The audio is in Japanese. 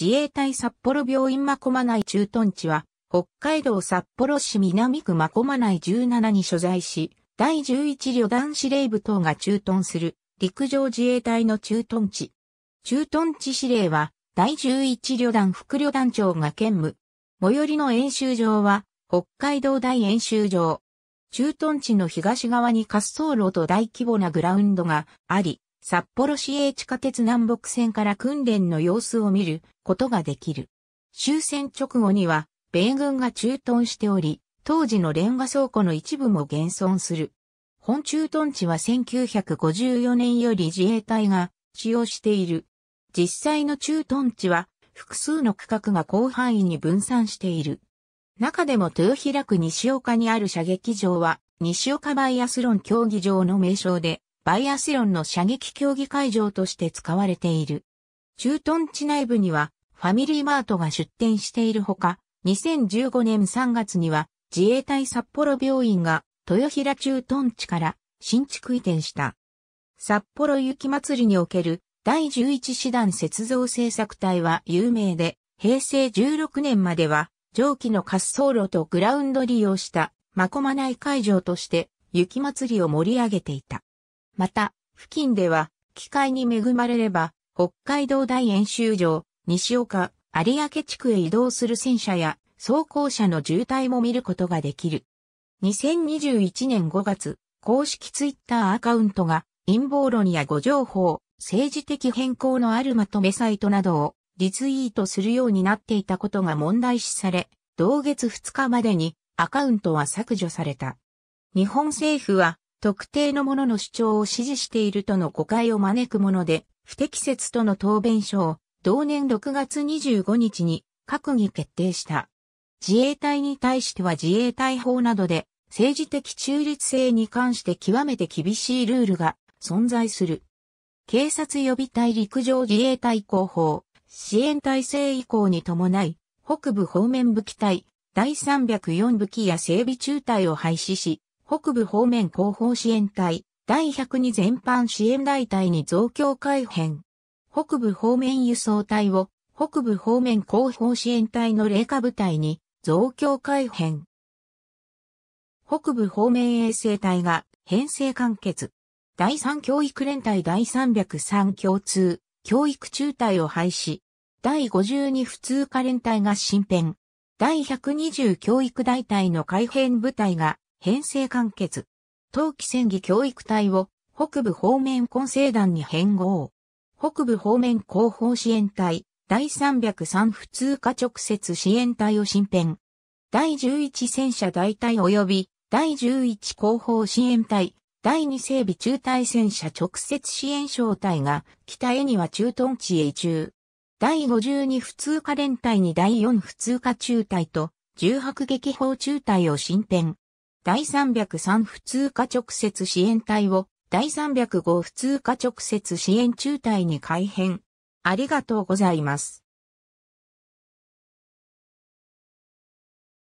自衛隊札幌病院真駒内駐屯地は、北海道札幌市南区真駒内17に所在し、第11旅団司令部等が駐屯する陸上自衛隊の駐屯地。駐屯地司令は、第11旅団副旅団長が兼務。最寄りの演習場は、北海道大演習場。駐屯地の東側に滑走路と大規模なグラウンドがあり、札幌市営地下鉄南北線から訓練の様子を見ることができる。終戦直後には、米軍が駐屯しており、当時のレンガ倉庫の一部も現存する。本駐屯地は1954年より自衛隊が使用している。実際の駐屯地は複数の区画が広範囲に分散している。中でも豊平区西岡にある射撃場は西岡バイアスロン競技場の名称でバイアスロンの射撃競技会場として使われている。駐屯地内部にはファミリーマートが出店しているほか、2015年3月には自衛隊札幌病院が豊平駐屯地から新築移転した。札幌雪まつりにおける第11師団雪像制作隊は有名で、平成16年までは上記の滑走路とグラウンド利用した、まこまない会場として、雪まつりを盛り上げていた。また、付近では、機会に恵まれれば、北海道大演習場、西岡、有明地区へ移動する戦車や装甲車の渋滞も見ることができる。2021年5月、公式ツイッターアカウントが陰謀論や誤情報、政治的変更のあるまとめサイトなどをリツイートするようになっていたことが問題視され、同月2日までにアカウントは削除された。日本政府は特定のものの主張を支持しているとの誤解を招くもので、不適切との答弁書を同年6月25日に閣議決定した。自衛隊に対しては自衛隊法などで政治的中立性に関して極めて厳しいルールが存在する。警察予備隊陸上自衛隊広報支援体制移行に伴い北部方面武器隊第304武器や整備中隊を廃止し北部方面後方支援隊、第102全般支援大隊に増強改編。北部方面輸送隊を北部方面後方支援隊の霊下部隊に増強改編。北部方面衛生隊が編成完結。第3教育連隊第303共通、教育中隊を廃止。第52普通科連隊が新編。第120教育大隊の改編部隊が編成完結。冬季戦技教育隊を北部方面混成団に変合。北部方面広報支援隊、第303普通科直接支援隊を新編。第11戦車大隊及び第11後方支援隊、第2整備中隊戦車直接支援小隊が北へには駐屯地へ移住。第52普通科連隊に第4普通科中隊と、重迫撃砲中隊を新編。第303普通科直接支援隊を第305普通科直接支援中隊に改編。ありがとうございます。